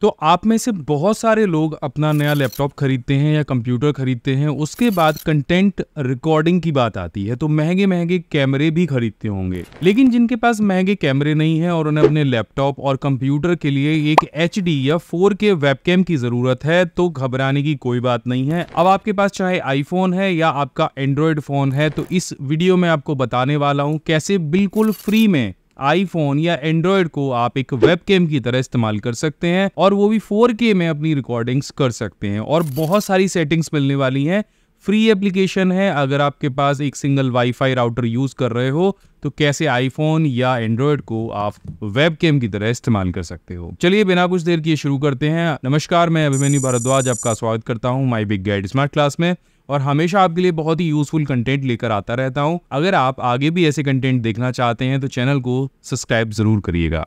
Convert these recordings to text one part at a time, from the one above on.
तो आप में से बहुत सारे लोग अपना नया लैपटॉप खरीदते हैं या कंप्यूटर खरीदते हैं उसके बाद कंटेंट रिकॉर्डिंग की बात आती है तो महंगे महंगे कैमरे भी खरीदते होंगे लेकिन जिनके पास महंगे कैमरे नहीं है और उन्हें अपने लैपटॉप और कंप्यूटर के लिए एक एच या फोर के वेबकैम की जरूरत है तो घबराने की कोई बात नहीं है अब आपके पास चाहे आईफोन है या आपका एंड्रॉयड फोन है तो इस वीडियो में आपको बताने वाला हूँ कैसे बिल्कुल फ्री में आईफोन या एंड्रॉयड को आप एक वेबकैम की तरह इस्तेमाल कर सकते हैं और वो भी 4K में अपनी रिकॉर्डिंग्स कर सकते हैं और बहुत सारी सेटिंग्स मिलने वाली हैं फ्री एप्लीकेशन है अगर आपके पास एक सिंगल वाईफाई राउटर यूज़ कर रहे हो तो कैसे आईफोन या एंड्रॉयड को आप वेबकैम की तरह इस्तेमाल कर सकते हो चलिए बिना कुछ देर किए शुरू करते हैं नमस्कार मैं अभिमन्यु भारद्वाज आपका स्वागत करता हूँ my big guide smart class में और हमेशा आपके लिए बहुत ही यूजफुल कंटेंट लेकर आता रहता हूँ अगर आप आगे भी ऐसे कंटेंट देखना चाहते हैं तो चैनल को सब्सक्राइब ज़रूर करिएगा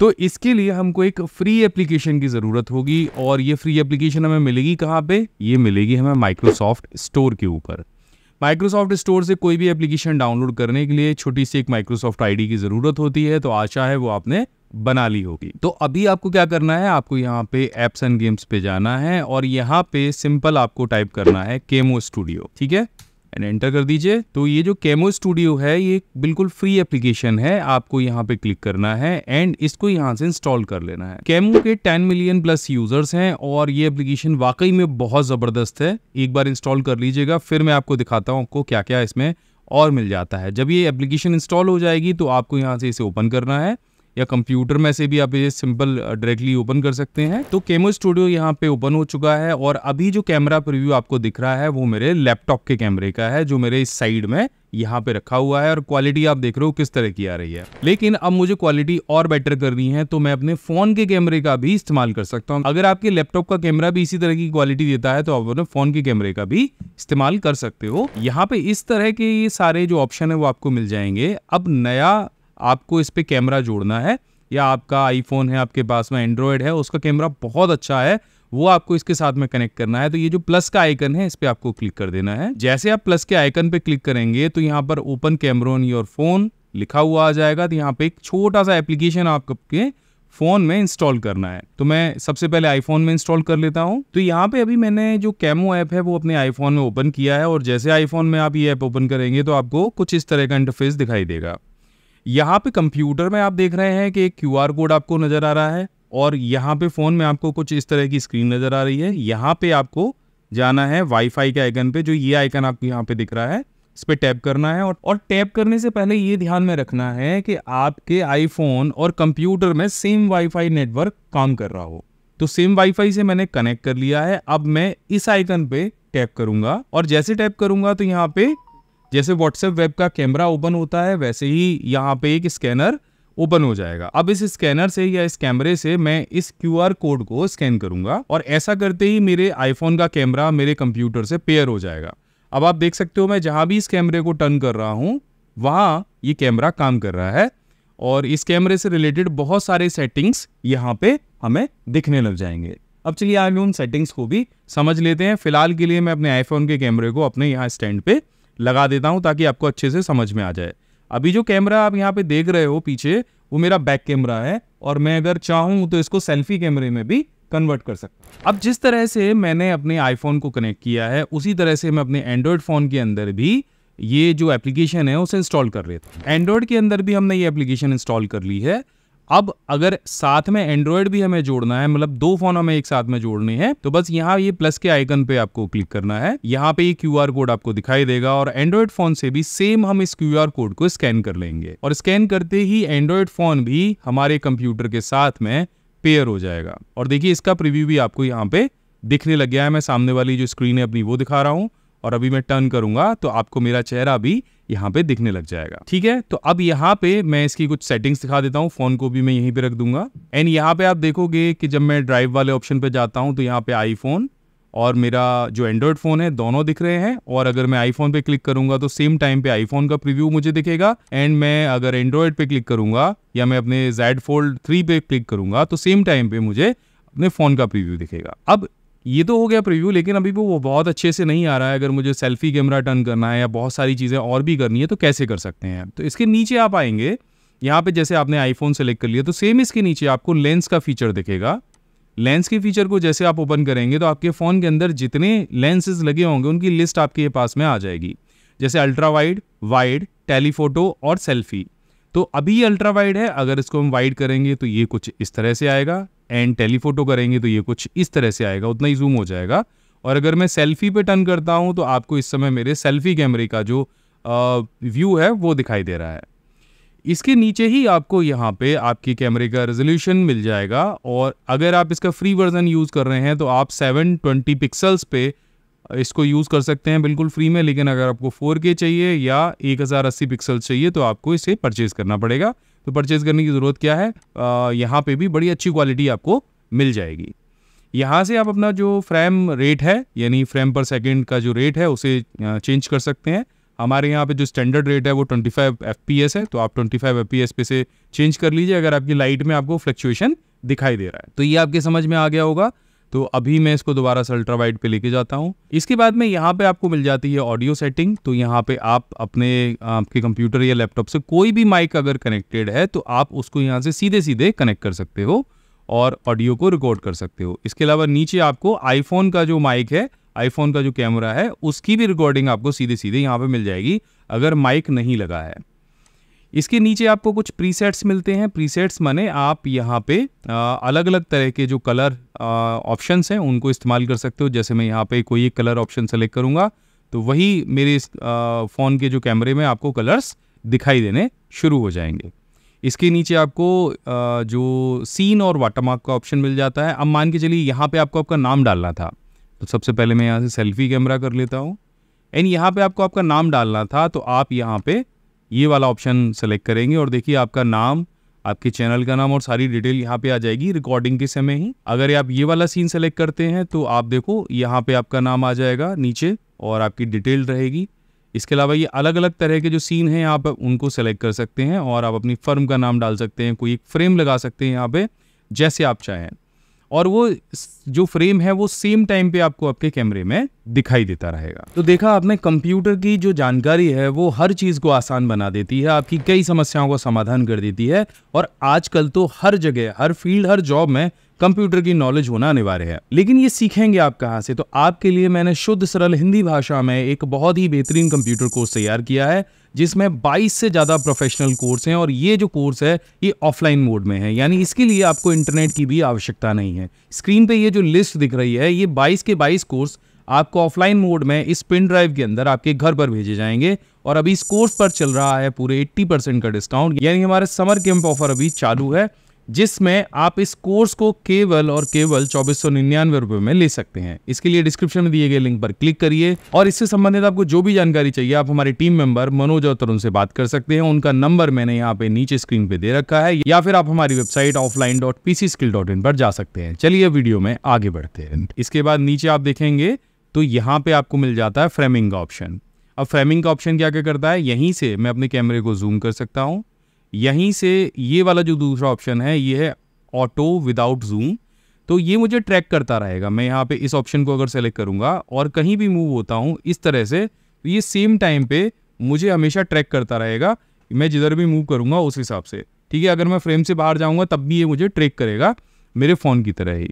तो इसके लिए हमको एक फ्री एप्लीकेशन की ज़रूरत होगी और ये फ्री एप्लीकेशन हमें मिलेगी कहाँ पे ये मिलेगी हमें माइक्रोसॉफ्ट स्टोर के ऊपर माइक्रोसॉफ्ट स्टोर से कोई भी एप्लीकेशन डाउनलोड करने के लिए छोटी सी एक माइक्रोसॉफ्ट आईडी की ज़रूरत होती है तो आशा है वो आपने बना ली होगी तो अभी आपको क्या करना है आपको यहाँ पे एप्स एंड गेम्स पे जाना है और यहाँ पे सिंपल आपको टाइप करना है केमो स्टूडियो ठीक है एंड एंटर कर दीजिए तो ये जो केमो स्टूडियो है ये बिल्कुल फ्री एप्लीकेशन है आपको यहाँ पे क्लिक करना है एंड इसको यहाँ से इंस्टॉल कर लेना है केमो के 10 मिलियन प्लस यूजर्स हैं और ये एप्लीकेशन वाकई में बहुत ज़बरदस्त है एक बार इंस्टॉल कर लीजिएगा फिर मैं आपको दिखाता हूँ आपको क्या क्या इसमें और मिल जाता है जब ये एप्लीकेशन इंस्टॉल हो जाएगी तो आपको यहाँ से इसे ओपन करना है या कंप्यूटर में से भी आप ये सिंपल डायरेक्टली ओपन कर सकते हैं तो केमो स्टूडियो यहाँ पे ओपन हो चुका है और अभी जो कैमरा प्रिव्यू आपको दिख रहा है वो मेरे लैपटॉप के कैमरे का है जो मेरे इस साइड में यहाँ पे रखा हुआ है और क्वालिटी आप देख रहे हो किस तरह की आ रही है लेकिन अब मुझे क्वालिटी और बेटर करनी है तो मैं अपने फोन के कैमरे का भी इस्तेमाल कर सकता हूँ अगर आपके लैपटॉप का कैमरा भी इसी तरह की क्वालिटी देता है तो आप अपने फोन के कैमरे का भी इस्तेमाल कर सकते हो यहाँ पे इस तरह के ये सारे जो ऑप्शन है वो आपको मिल जाएंगे अब नया आपको इस पर कैमरा जोड़ना है या आपका आईफोन है आपके पास में एंड्रॉयड है उसका कैमरा बहुत अच्छा है वो आपको इसके साथ में कनेक्ट करना है तो ये जो प्लस का आइकन है इस पर आपको क्लिक कर देना है जैसे आप प्लस के आइकन पे क्लिक करेंगे तो यहाँ पर open camera on your phone लिखा हुआ आ जाएगा तो यहाँ पे एक छोटा सा एप्लीकेशन आपके फ़ोन में इंस्टॉल करना है तो मैं सबसे पहले आईफोन में इंस्टॉल कर लेता हूँ तो यहाँ पे अभी मैंने जो कैमो ऐप है वो अपने आईफोन में ओपन किया है और जैसे आईफोन में आप ये ऐप ओपन करेंगे तो आपको कुछ इस तरह का इंटरफेस दिखाई देगा यहाँ पे कंप्यूटर में आप देख रहे हैं कि एक क्यू कोड आपको नज़र आ रहा है और यहाँ पे फ़ोन में आपको कुछ इस तरह की स्क्रीन नज़र आ रही है यहाँ पे आपको जाना है वाईफाई के आइकन पे जो ये आइकन आपको यहाँ पे दिख रहा है इस पर टैप करना है और और टैप करने से पहले ये ध्यान में रखना है कि आपके आईफोन और कंप्यूटर में सेम वाईफाई नेटवर्क काम कर रहा हो तो सेम वाईफाई से मैंने कनेक्ट कर लिया है अब मैं इस आइकन पे टैप करूंगा और जैसे टैप करूंगा तो यहाँ पे जैसे व्हाट्सएप वेब का कैमरा ओपन होता है वैसे ही यहाँ पे एक स्कैनर ओपन हो जाएगा अब इस स्कैनर से या इस कैमरे से मैं इस क्यू कोड को स्कैन करूंगा और ऐसा करते ही मेरे आईफोन का कैमरा मेरे कंप्यूटर से पेयर हो जाएगा अब आप देख सकते हो मैं जहाँ भी इस कैमरे को टर्न कर रहा हूँ वहाँ ये कैमरा काम कर रहा है और इस कैमरे से रिलेटेड बहुत सारे सेटिंग्स यहाँ पे हमें दिखने लग जाएंगे अब चलिए आगे उन सेटिंग्स को भी समझ लेते हैं फिलहाल के लिए मैं अपने आईफोन के कैमरे को अपने यहाँ स्टैंड पे लगा देता हूँ ताकि आपको अच्छे से समझ में आ जाए अभी जो कैमरा आप यहाँ पे देख रहे हो पीछे वो मेरा बैक कैमरा है और मैं अगर चाहूँ तो इसको सेल्फी कैमरे में भी कन्वर्ट कर सकता हूँ अब जिस तरह से मैंने अपने आईफोन को कनेक्ट किया है उसी तरह से मैं अपने एंड्रॉयड फ़ोन के अंदर भी ये जो एप्लीकेशन है उसे इंस्टॉल कर रहे थे एंड्रॉयड के अंदर भी हमने ये एप्लीकेशन इंस्टॉल कर ली है अब अगर साथ में एंड्रॉयड भी हमें जोड़ना है मतलब दो फोन हमें एक साथ में जोड़नी है तो बस यहाँ ये प्लस के आइकन पे आपको क्लिक करना है यहाँ पे ये क्यू कोड आपको दिखाई देगा और एंड्रॉयड फोन से भी सेम हम इस क्यू कोड को स्कैन कर लेंगे और स्कैन करते ही एंड्रॉयड फोन भी हमारे कंप्यूटर के साथ में पेयर हो जाएगा और देखिए इसका प्रिव्यू भी आपको यहाँ पे दिखने लग गया है मैं सामने वाली जो स्क्रीन है अपनी वो दिखा रहा हूँ और अभी मैं टर्न करूंगा तो आपको मेरा चेहरा भी यहाँ पे दिखने लग जाएगा ठीक है तो अब यहाँ पे मैं इसकी कुछ सेटिंग्स दिखा देता हूँ फोन को भी मैं यहीं पे रख दूंगा एंड यहाँ पे आप देखोगे कि जब मैं ड्राइव वाले ऑप्शन पे जाता हूँ तो यहाँ पे आईफोन और मेरा जो एंड्रॉयड फ़ोन है दोनों दिख रहे हैं और अगर मैं आईफोन पे क्लिक करूंगा तो सेम टाइम पे आईफोन का प्रीव्यू मुझे दिखेगा एंड मैं अगर एंड्रॉयड पे क्लिक करूंगा या मैं अपने जेड फोल्ड थ्री पे क्लिक करूंगा तो सेम टाइम पे मुझे अपने फ़ोन का प्रीव्यू दिखेगा अब ये तो हो गया प्रीव्यू लेकिन अभी भी वो बहुत अच्छे से नहीं आ रहा है अगर मुझे सेल्फी कैमरा टर्न करना है या बहुत सारी चीज़ें और भी करनी है तो कैसे कर सकते हैं तो इसके नीचे आप आएंगे यहाँ पे जैसे आपने आईफोन सेलेक्ट कर लिया तो सेम इसके नीचे आपको लेंस का फीचर दिखेगा लेंस के फीचर को जैसे आप ओपन करेंगे तो आपके फ़ोन के अंदर जितने लेंसेज लगे होंगे उनकी लिस्ट आपके पास में आ जाएगी जैसे अल्ट्रा वाइड वाइड टेलीफोटो और सेल्फी तो अभी ये अल्ट्रा वाइड है अगर इसको हम वाइड करेंगे तो ये कुछ इस तरह से आएगा एंड टेलीफोटो करेंगे तो ये कुछ इस तरह से आएगा उतना ही जूम हो जाएगा और अगर मैं सेल्फी पे टर्न करता हूँ तो आपको इस समय मेरे सेल्फी कैमरे का जो व्यू है वो दिखाई दे रहा है इसके नीचे ही आपको यहाँ पे आपके कैमरे का रेजोल्यूशन मिल जाएगा और अगर आप इसका फ्री वर्जन यूज़ कर रहे हैं तो आप 720 पिक्सल्स पे इसको यूज़ कर सकते हैं बिल्कुल फ्री में लेकिन अगर आपको 4K चाहिए या 1080 पिक्सल्स चाहिए तो आपको इसे परचेज़ करना पड़ेगा तो परचेज़ करने की ज़रूरत क्या है यहाँ पे भी बड़ी अच्छी क्वालिटी आपको मिल जाएगी यहाँ से आप अपना जो फ्रेम रेट है यानी फ्रेम पर सेकंड का जो रेट है उसे चेंज कर सकते हैं हमारे यहाँ पे जो स्टैंडर्ड रेट है वो 25 एफ है तो आप 25 एफ पे से चेंज कर लीजिए अगर आपकी लाइट में आपको फ्लक्चुएशन दिखाई दे रहा है तो ये आपके समझ में आ गया होगा तो अभी मैं इसको दोबारा से अल्ट्रा वाइड पे लेके जाता हूँ इसके बाद में यहाँ पे आपको मिल जाती है ऑडियो सेटिंग तो यहाँ पे आप अपने आपके कंप्यूटर या लैपटॉप से कोई भी माइक अगर कनेक्टेड है तो आप उसको यहाँ से सीधे सीधे कनेक्ट कर सकते हो और ऑडियो को रिकॉर्ड कर सकते हो इसके अलावा नीचे आपको आईफोन का जो माइक है आईफोन का जो कैमरा है उसकी भी रिकॉर्डिंग आपको सीधे सीधे यहाँ पर मिल जाएगी अगर माइक नहीं लगा है इसके नीचे आपको कुछ प्रीसेट्स मिलते हैं प्रीसेट्स माने आप यहाँ पे अलग अलग तरह के जो कलर ऑप्शंस हैं उनको इस्तेमाल कर सकते हो जैसे मैं यहाँ पे कोई एक कलर ऑप्शन सेलेक्ट करूँगा तो वही मेरे इस फ़ोन के जो कैमरे में आपको कलर्स दिखाई देने शुरू हो जाएंगे इसके नीचे आपको जो सीन और वाटरमार्क का ऑप्शन मिल जाता है अब मान के चलिए यहाँ पे आपको आपका नाम डालना था तो सबसे पहले मैं यहाँ से सेल्फी कैमरा कर लेता हूँ एंड यहाँ पे आपको आपका नाम डालना था तो आप यहाँ पे ये वाला ऑप्शन सेलेक्ट करेंगे और देखिए आपका नाम आपके चैनल का नाम और सारी डिटेल यहाँ पे आ जाएगी रिकॉर्डिंग के समय ही अगर आप ये वाला सीन सेलेक्ट करते हैं तो आप देखो यहाँ पे आपका नाम आ जाएगा नीचे और आपकी डिटेल रहेगी इसके अलावा ये अलग अलग तरह के जो सीन हैं आप उनको सेलेक्ट कर सकते हैं और आप अपनी फर्म का नाम डाल सकते हैं कोई एक फ्रेम लगा सकते हैं यहाँ पे जैसे आप चाहें और वो जो फ्रेम है वो सेम टाइम पे आपको आपके कैमरे में दिखाई देता रहेगा तो देखा आपने कंप्यूटर की जो जानकारी है वो हर चीज़ को आसान बना देती है आपकी कई समस्याओं का समाधान कर देती है और आजकल तो हर जगह हर फील्ड हर जॉब में कंप्यूटर की नॉलेज होना अनिवार्य है लेकिन ये सीखेंगे आप कहाँ से तो आपके लिए मैंने शुद्ध सरल हिंदी भाषा में एक बहुत ही बेहतरीन कंप्यूटर कोर्स तैयार किया है जिसमें 22 से ज़्यादा प्रोफेशनल कोर्स हैं और ये जो कोर्स है ये ऑफलाइन मोड में है यानी इसके लिए आपको इंटरनेट की भी आवश्यकता नहीं है स्क्रीन पे ये जो लिस्ट दिख रही है ये 22 के 22 कोर्स आपको ऑफलाइन मोड में इस पिन ड्राइव के अंदर आपके घर पर भेजे जाएंगे और अभी इस कोर्स पर चल रहा है पूरे 80 परसेंट का डिस्काउंट यानी हमारे समर कैंप ऑफर अभी चालू है जिसमें आप इस कोर्स को केवल और केवल चौबीस सौ निन्यानवे रुपए में ले सकते हैं इसके लिए डिस्क्रिप्शन में दिए गए लिंक पर क्लिक करिए और इससे संबंधित आपको जो भी जानकारी चाहिए आप हमारे टीम मेंबर मनोज और तरुण से बात कर सकते हैं उनका नंबर मैंने यहाँ पे नीचे स्क्रीन पे दे रखा है या फिर आप हमारी website offline dot PC skill dot in पर जा सकते हैं चलिए वीडियो में आगे बढ़ते हैं इसके बाद नीचे आप देखेंगे तो यहाँ पे आपको मिल जाता है फ्रेमिंग का ऑप्शन अब फ्रेमिंग का ऑप्शन क्या क्या करता है यहीं से मैं अपने कैमरे को जूम कर सकता हूँ यहीं से ये वाला जो दूसरा ऑप्शन है ये है ऑटो विदाउट जूम तो ये मुझे ट्रैक करता रहेगा मैं यहाँ पे इस ऑप्शन को अगर सेलेक्ट करूँगा और कहीं भी मूव होता हूँ इस तरह से तो ये सेम टाइम पे मुझे हमेशा ट्रैक करता रहेगा मैं जिधर भी मूव करूँगा उस हिसाब से ठीक है अगर मैं फ्रेम से बाहर जाऊँगा तब भी ये मुझे ट्रैक करेगा मेरे फ़ोन की तरह ही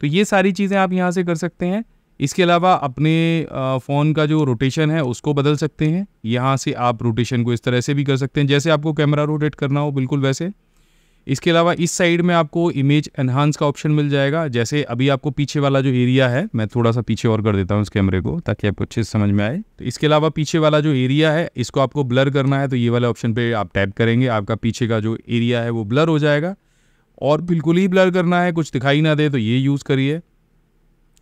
तो ये सारी चीज़ें आप यहाँ से कर सकते हैं इसके अलावा अपने फ़ोन का जो रोटेशन है उसको बदल सकते हैं यहाँ से आप रोटेशन को इस तरह से भी कर सकते हैं जैसे आपको कैमरा रोटेट करना हो बिल्कुल वैसे इसके अलावा इस साइड में आपको इमेज एनहांस का ऑप्शन मिल जाएगा जैसे अभी आपको पीछे वाला जो एरिया है मैं थोड़ा सा पीछे और कर देता हूँ इस कैमरे को ताकि आपको अच्छे से समझ में आए तो इसके अलावा पीछे वाला जो एरिया है इसको आपको ब्लर करना है तो ये वाले ऑप्शन पर आप टैप करेंगे आपका पीछे का जो एरिया है वो ब्लर हो जाएगा और बिल्कुल ही ब्लर करना है कुछ दिखाई ना दे तो ये यूज़ करिए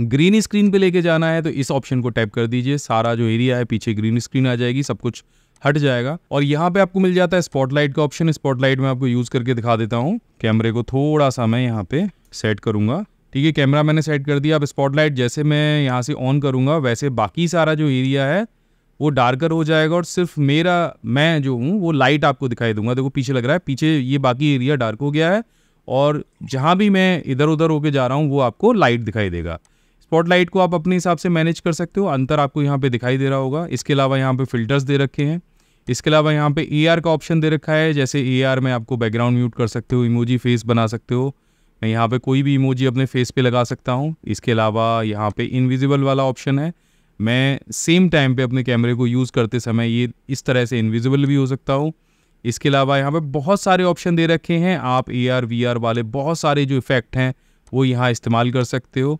ग्रीन स्क्रीन पे लेके जाना है तो इस ऑप्शन को टैप कर दीजिए सारा जो एरिया है पीछे ग्रीन स्क्रीन आ जाएगी सब कुछ हट जाएगा और यहाँ पे आपको मिल जाता है स्पॉटलाइट का ऑप्शन स्पॉटलाइट में आपको यूज़ करके दिखा देता हूँ कैमरे को थोड़ा सा मैं यहाँ पे सेट करूंगा ठीक है कैमरा मैंने सेट कर दिया अब स्पॉटलाइट जैसे मैं यहाँ से ऑन करूँगा वैसे बाकी सारा जो एरिया है वो डार्कर हो जाएगा और सिर्फ मेरा मैं जो हूँ वो लाइट आपको दिखाई दूंगा देखो पीछे लग रहा है पीछे ये बाकी एरिया डार्क हो गया है और जहाँ भी मैं इधर उधर होके जा रहा हूँ वो आपको लाइट दिखाई देगा स्पॉटलाइट को आप अपने हिसाब से मैनेज कर सकते हो अंतर आपको यहाँ पे दिखाई दे रहा होगा इसके अलावा यहाँ पे फिल्टर्स दे रखे हैं इसके अलावा यहाँ पे ए का ऑप्शन दे रखा है जैसे ए में आपको बैकग्राउंड म्यूट कर सकते हो इमोजी फेस बना सकते हो मैं यहाँ पे कोई भी इमोजी अपने फेस पे लगा सकता हूँ इसके अलावा यहाँ पे इनविजिबल वाला ऑप्शन है मैं सेम टाइम पे अपने कैमरे को यूज़ करते समय ये इस तरह से इनविजिबल भी हो सकता हूँ इसके अलावा यहाँ पे बहुत सारे ऑप्शन दे रखे हैं आप ए आर वाले बहुत सारे जो इफ़ेक्ट हैं वो यहाँ इस्तेमाल कर सकते हो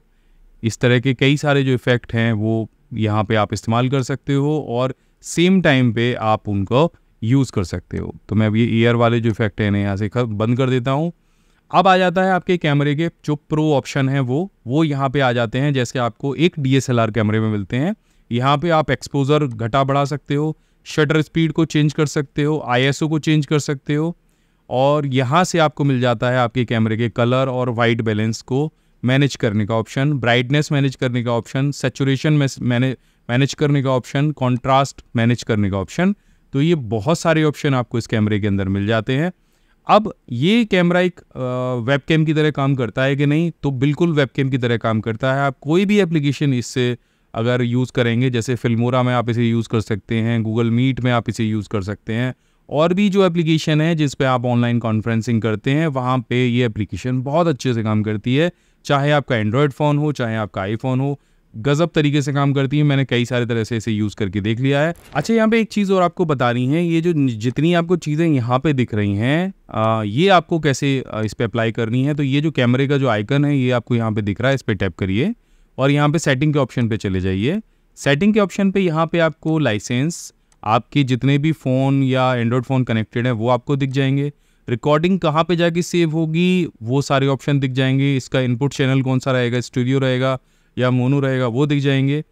इस तरह के कई सारे जो इफ़ेक्ट हैं वो यहाँ पे आप इस्तेमाल कर सकते हो और सेम टाइम पे आप उनको यूज़ कर सकते हो तो मैं अब ये ईयर वाले जो इफ़ेक्ट हैं यहाँ से बंद कर देता हूँ अब आ जाता है आपके कैमरे के जो प्रो ऑप्शन है वो वो यहाँ पे आ जाते हैं जैसे आपको एक डी कैमरे में मिलते हैं यहाँ पे आप एक्सपोज़र घटा बढ़ा सकते हो शटर स्पीड को चेंज कर सकते हो आई को चेंज कर सकते हो और यहाँ से आपको मिल जाता है आपके कैमरे के कलर और वाइट बैलेंस को मैनेज करने का ऑप्शन ब्राइटनेस मैनेज करने का ऑप्शन सेचुरेशन मैनेज करने का ऑप्शन कॉन्ट्रास्ट मैनेज करने का ऑप्शन तो ये बहुत सारे ऑप्शन आपको इस कैमरे के अंदर मिल जाते हैं अब ये कैमरा एक वेब कैम की तरह काम करता है कि नहीं तो बिल्कुल वेब कैम की तरह काम करता है आप कोई भी एप्लीकेशन इससे अगर यूज़ करेंगे जैसे फिल्मोरा में आप इसे यूज़ कर सकते हैं गूगल मीट में आप इसे यूज़ कर सकते हैं और भी जो एप्लीकेशन है जिस पे आप ऑनलाइन कॉन्फ्रेंसिंग करते हैं वहाँ पे ये एप्लीकेशन बहुत अच्छे से काम करती है चाहे आपका एंड्रॉयड फ़ोन हो चाहे आपका आईफोन हो गज़ब तरीके से काम करती है मैंने कई सारे तरह से इसे यूज़ करके देख लिया है अच्छा यहाँ पे एक चीज़ और आपको बता रही हैं ये जो जितनी आपको चीज़ें यहाँ पे दिख रही हैं ये आपको कैसे इस पर अप्लाई करनी है तो ये जो कैमरे का जो आइकन है ये आपको यहाँ पे दिख रहा है इस पर टैप करिए और यहाँ पे सेटिंग के ऑप्शन पे चले जाइए सेटिंग के ऑप्शन पे यहाँ पे आपको लाइसेंस आपके जितने भी फ़ोन या एंड्रॉयड फ़ोन कनेक्टेड हैं वो आपको दिख जाएंगे रिकॉर्डिंग कहाँ पे जाके सेव होगी वो सारे ऑप्शन दिख जाएंगे इसका इनपुट चैनल कौन सा रहेगा स्टूडियो रहेगा या मोनो रहेगा वो दिख जाएंगे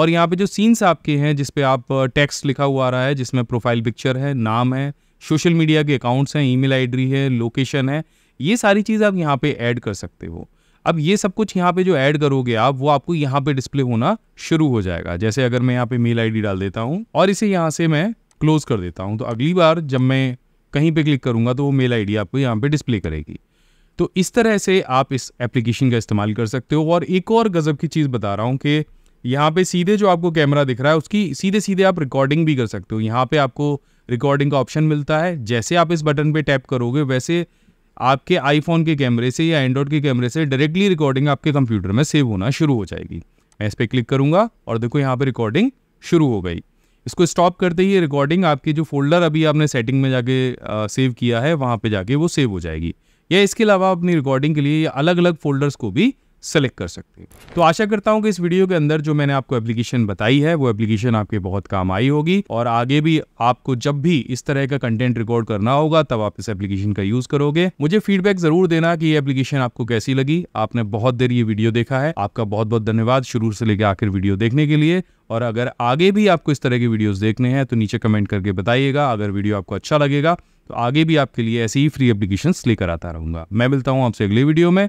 और यहाँ पे जो सीन्स आपके हैं जिस पे आप टेक्स्ट लिखा हुआ आ रहा है जिसमें प्रोफाइल पिक्चर है नाम है सोशल मीडिया के अकाउंट्स हैं ईमेल आईडी है लोकेशन है ये सारी चीज़ आप यहाँ पे ऐड कर सकते हो अब ये सब कुछ यहाँ पे जो ऐड करोगे आप वो आपको यहाँ पे डिस्प्ले होना शुरू हो जाएगा जैसे अगर मैं यहाँ पे मेल आईडी डाल देता हूँ और इसे यहाँ से मैं क्लोज कर देता हूँ तो अगली बार जब मैं कहीं पे क्लिक करूँगा तो वो मेल आईडी आपको यहाँ पे डिस्प्ले करेगी तो इस तरह से आप इस एप्लीकेशन का इस्तेमाल कर सकते हो और एक और गज़ब की चीज़ बता रहा हूँ कि यहाँ पे सीधे जो आपको कैमरा दिख रहा है उसकी सीधे सीधे आप रिकॉर्डिंग भी कर सकते हो यहाँ पे आपको रिकॉर्डिंग का ऑप्शन मिलता है जैसे आप इस बटन पे टैप करोगे वैसे आपके आईफोन के कैमरे से या एंड्रॉयड के कैमरे से डायरेक्टली रिकॉर्डिंग आपके कंप्यूटर में सेव होना शुरू हो जाएगी मैं इस पर क्लिक करूँगा और देखो यहाँ पर रिकॉर्डिंग शुरू हो गई इसको स्टॉप करते ही रिकॉर्डिंग आपके जो फोल्डर अभी आपने सेटिंग में जाके सेव किया है वहाँ पे जाके वो सेव हो जाएगी या इसके अलावा अपनी रिकॉर्डिंग के लिए अलग अलग फोल्डर्स को भी सेलेक्ट कर सकते हैं तो आशा करता हूँ कि इस वीडियो के अंदर जो मैंने आपको एप्लीकेशन बताई है वो एप्लीकेशन आपके बहुत काम आई होगी और आगे भी आपको जब भी इस तरह का कंटेंट रिकॉर्ड करना होगा तब आप इस एप्लीकेशन का यूज करोगे मुझे फीडबैक जरूर देना कि ये एप्लीकेशन आपको कैसी लगी आपने बहुत देर ये वीडियो देखा है आपका बहुत बहुत धन्यवाद शुरू से लेकर आखिर वीडियो देखने के लिए और अगर आगे भी आपको इस तरह के वीडियोज देखने हैं तो नीचे कमेंट करके बताइएगा अगर वीडियो आपको अच्छा लगेगा तो आगे भी आपके लिए ऐसी ही फ्री एप्लीकेशन लेकर आता रहूंगा मैं मिलता हूँ आपसे अगले वीडियो में